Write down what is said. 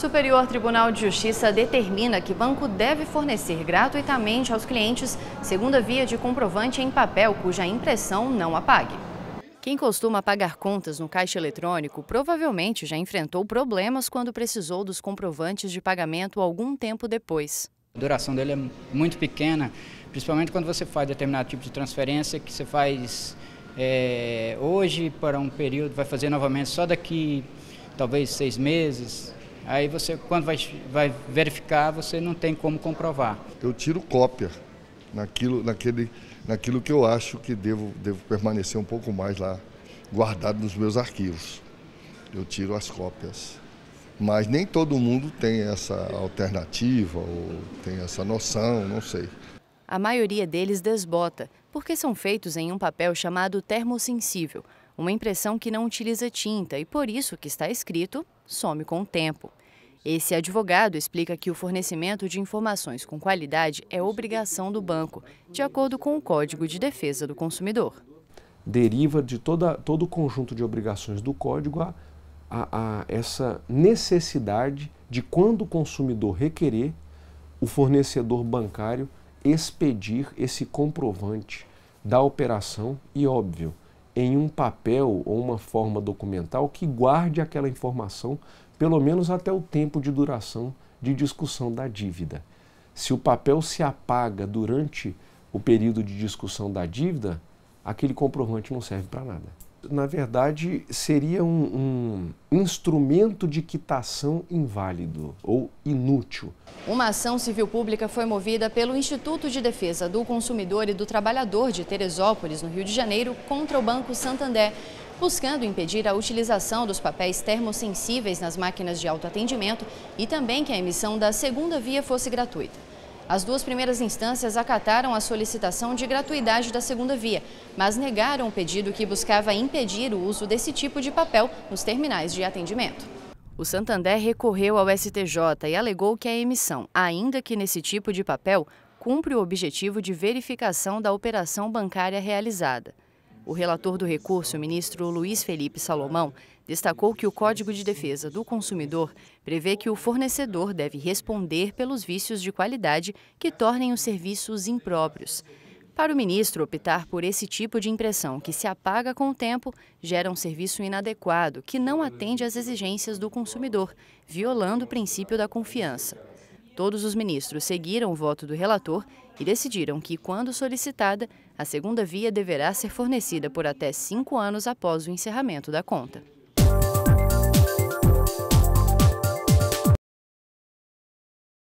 Superior Tribunal de Justiça determina que banco deve fornecer gratuitamente aos clientes segunda via de comprovante em papel cuja impressão não apague. Quem costuma pagar contas no caixa eletrônico provavelmente já enfrentou problemas quando precisou dos comprovantes de pagamento algum tempo depois. A duração dele é muito pequena, principalmente quando você faz determinado tipo de transferência que você faz é, hoje para um período, vai fazer novamente só daqui talvez seis meses, Aí você, quando vai, vai verificar, você não tem como comprovar. Eu tiro cópia naquilo, naquele, naquilo que eu acho que devo, devo permanecer um pouco mais lá, guardado nos meus arquivos. Eu tiro as cópias. Mas nem todo mundo tem essa alternativa ou tem essa noção, não sei. A maioria deles desbota, porque são feitos em um papel chamado termossensível, uma impressão que não utiliza tinta e por isso que está escrito some com o tempo. Esse advogado explica que o fornecimento de informações com qualidade é obrigação do banco, de acordo com o Código de Defesa do Consumidor. Deriva de toda, todo o conjunto de obrigações do Código a, a, a essa necessidade de, quando o consumidor requerer, o fornecedor bancário expedir esse comprovante da operação e, óbvio, em um papel ou uma forma documental que guarde aquela informação, pelo menos até o tempo de duração de discussão da dívida. Se o papel se apaga durante o período de discussão da dívida, aquele comprovante não serve para nada na verdade, seria um, um, instrumento de quitação inválido ou inútil. Uma ação civil pública foi movida pelo Instituto de Defesa do Consumidor e do Trabalhador de Teresópolis, no Rio de Janeiro, contra o Banco Santander, buscando impedir a utilização dos papéis termossensíveis nas máquinas de autoatendimento e também que a emissão da segunda via fosse gratuita. As duas primeiras instâncias acataram a solicitação de gratuidade da segunda via, mas negaram o pedido que buscava impedir o uso desse tipo de papel nos terminais de atendimento. O Santander recorreu ao STJ e alegou que a emissão, ainda que nesse tipo de papel, cumpre o objetivo de verificação da operação bancária realizada. O relator do recurso, o ministro Luiz Felipe Salomão, destacou que o Código de Defesa do Consumidor prevê que o fornecedor deve responder pelos vícios de qualidade que tornem os serviços impróprios. Para o ministro, optar por esse tipo de impressão que se apaga com o tempo gera um serviço inadequado que não atende às exigências do consumidor, violando o princípio da confiança. Todos os ministros seguiram o voto do relator e decidiram que, quando solicitada, a segunda via deverá ser fornecida por até cinco anos após o encerramento da conta.